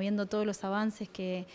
viendo todos los avances que,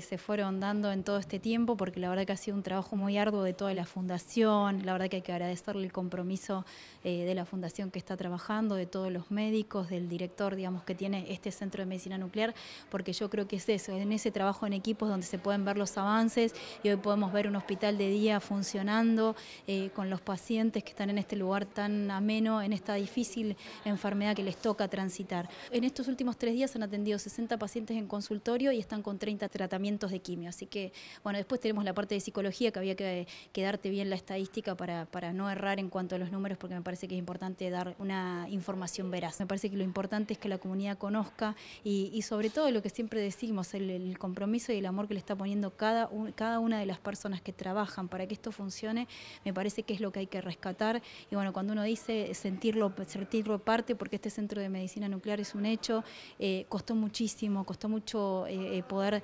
se fueron dando en todo este tiempo, porque la verdad que ha sido un trabajo muy arduo de toda la fundación, la verdad que hay que agradecerle el compromiso eh, de la fundación que está trabajando, de todos los médicos, del director, digamos, que tiene este centro de medicina nuclear, porque yo creo que es eso, en ese trabajo en equipos donde se pueden ver los avances y hoy podemos ver un hospital de día funcionando eh, con los pacientes que están en este lugar tan ameno, en esta difícil enfermedad que les toca transitar. En estos últimos tres días han atendido 60 pacientes en consultorio y están con 30 tratamientos de quimio. Así que, bueno, después tenemos la parte de psicología, que había que, quedarte darte bien la estadística para, para no errar en cuanto a los números, porque me parece que es importante dar una información veraz. Me parece que lo importante es que la comunidad conozca y, sobre todo lo que siempre decimos, el, compromiso y el amor que le está poniendo cada, cada una de las personas que trabajan para que esto funcione, me parece que es lo que hay que rescatar. Y bueno, cuando uno dice sentirlo, sentirlo parte, porque este centro de medicina nuclear es un hecho, eh, costó muchísimo, costó mucho eh, eh, poder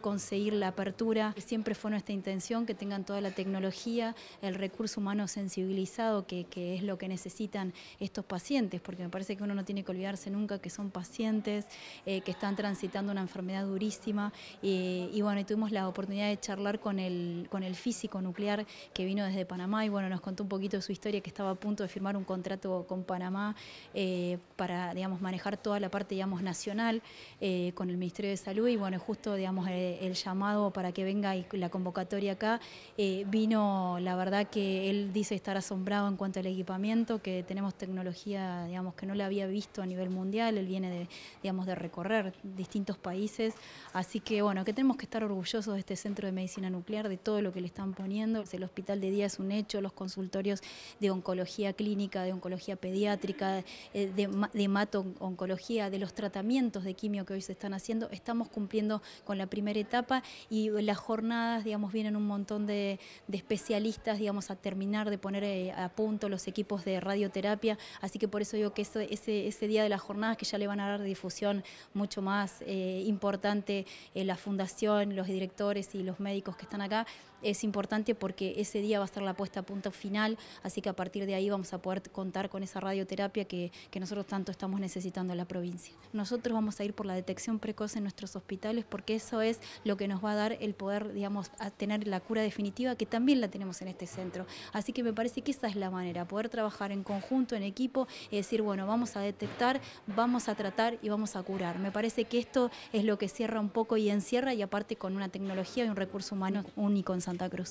conseguir la apertura. Siempre fue nuestra intención que tengan toda la tecnología, el recurso humano sensibilizado, que, es lo que necesitan estos pacientes, porque me parece que uno no tiene que olvidarse nunca que son pacientes, eh, que están transitando una enfermedad durísima. y bueno, tuvimos la oportunidad de charlar con el, con el físico nuclear que vino desde Panamá y bueno, nos contó un poquito de su historia, que estaba a punto de firmar un contrato con Panamá eh, para, digamos, manejar toda la parte, digamos, nacional eh, con el Ministerio de Salud y bueno, justo, digamos, eh, el llamado para que venga la convocatoria acá, eh, vino, la verdad que él dice estar asombrado en cuanto al equipamiento, que tenemos tecnología, digamos, que no la había visto a nivel mundial, él viene de, digamos, de recorrer distintos países, así que bueno, que tenemos que estar orgullosos de este centro de medicina nuclear, de todo lo que le están poniendo, el hospital de día es un hecho, los consultorios de oncología clínica, de oncología pediátrica, eh, de, de, mato oncología, de los tratamientos de quimio que hoy se están haciendo, estamos cumpliendo con la primera etapa y las jornadas, digamos, vienen un montón de, especialistas, digamos, a terminar de poner eh, a punto los equipos de radioterapia, así que por eso digo que ese, ese, día de las jornadas que ya le van a dar difusión mucho más eh, importante, eh, la fundación, los directores y los médicos que están acá, es importante porque ese día va a ser la puesta a punto final, así que a partir de ahí vamos a poder contar con esa radioterapia que, que nosotros tanto estamos necesitando en la provincia. Nosotros vamos a ir por la detección precoz en nuestros hospitales porque eso es lo que nos va a dar el poder, digamos, a tener la cura definitiva que también la tenemos en este centro. Así que me parece que esa es la manera, poder trabajar en conjunto, en equipo y decir, bueno, vamos a detectar, vamos a tratar y vamos a curar. Me parece que esto es lo que cierra un poco y encierra y aparte con una tecnología y un recurso humano único en Santa Cruz.